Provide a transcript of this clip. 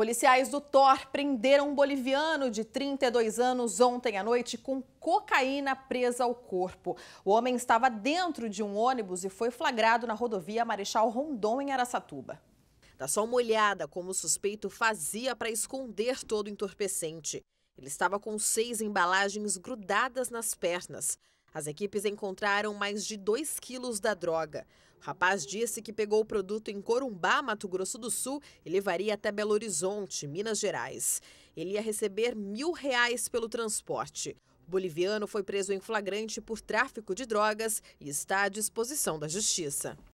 Policiais do TOR prenderam um boliviano de 32 anos ontem à noite com cocaína presa ao corpo. O homem estava dentro de um ônibus e foi flagrado na rodovia Marechal Rondon, em Araçatuba. Dá tá só uma olhada como o suspeito fazia para esconder todo o entorpecente. Ele estava com seis embalagens grudadas nas pernas. As equipes encontraram mais de 2 quilos da droga. O rapaz disse que pegou o produto em Corumbá, Mato Grosso do Sul, e levaria até Belo Horizonte, Minas Gerais. Ele ia receber mil reais pelo transporte. O boliviano foi preso em flagrante por tráfico de drogas e está à disposição da justiça.